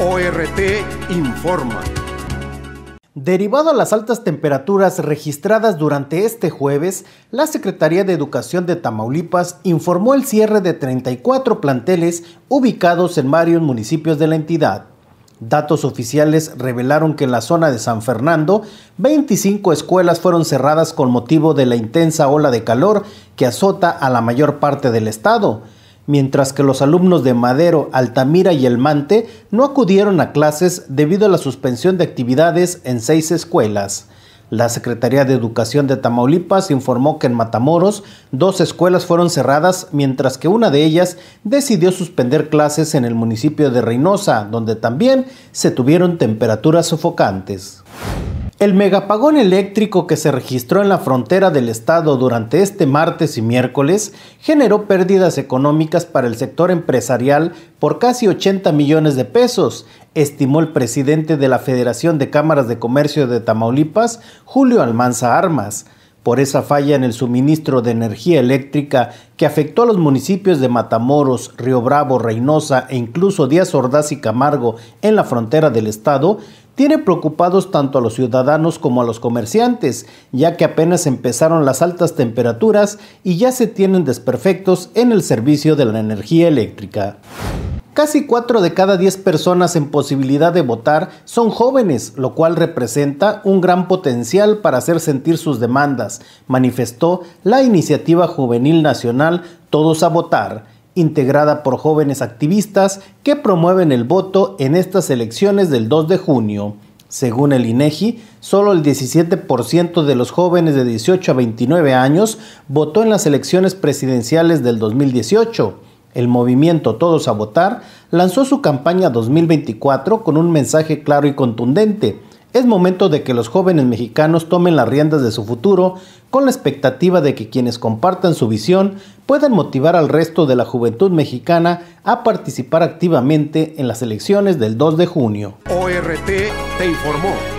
ORT informa. Derivado a las altas temperaturas registradas durante este jueves, la Secretaría de Educación de Tamaulipas informó el cierre de 34 planteles ubicados en varios municipios de la entidad. Datos oficiales revelaron que en la zona de San Fernando, 25 escuelas fueron cerradas con motivo de la intensa ola de calor que azota a la mayor parte del estado mientras que los alumnos de Madero, Altamira y El Mante no acudieron a clases debido a la suspensión de actividades en seis escuelas. La Secretaría de Educación de Tamaulipas informó que en Matamoros dos escuelas fueron cerradas, mientras que una de ellas decidió suspender clases en el municipio de Reynosa, donde también se tuvieron temperaturas sofocantes. El megapagón eléctrico que se registró en la frontera del estado durante este martes y miércoles generó pérdidas económicas para el sector empresarial por casi 80 millones de pesos, estimó el presidente de la Federación de Cámaras de Comercio de Tamaulipas, Julio Almanza Armas por esa falla en el suministro de energía eléctrica que afectó a los municipios de Matamoros, Río Bravo, Reynosa e incluso Díaz Ordaz y Camargo en la frontera del estado, tiene preocupados tanto a los ciudadanos como a los comerciantes, ya que apenas empezaron las altas temperaturas y ya se tienen desperfectos en el servicio de la energía eléctrica. Casi 4 de cada 10 personas en posibilidad de votar son jóvenes, lo cual representa un gran potencial para hacer sentir sus demandas, manifestó la iniciativa juvenil nacional Todos a Votar, integrada por jóvenes activistas que promueven el voto en estas elecciones del 2 de junio. Según el INEGI, solo el 17% de los jóvenes de 18 a 29 años votó en las elecciones presidenciales del 2018 el movimiento Todos a Votar, lanzó su campaña 2024 con un mensaje claro y contundente. Es momento de que los jóvenes mexicanos tomen las riendas de su futuro con la expectativa de que quienes compartan su visión puedan motivar al resto de la juventud mexicana a participar activamente en las elecciones del 2 de junio. ORT te informó.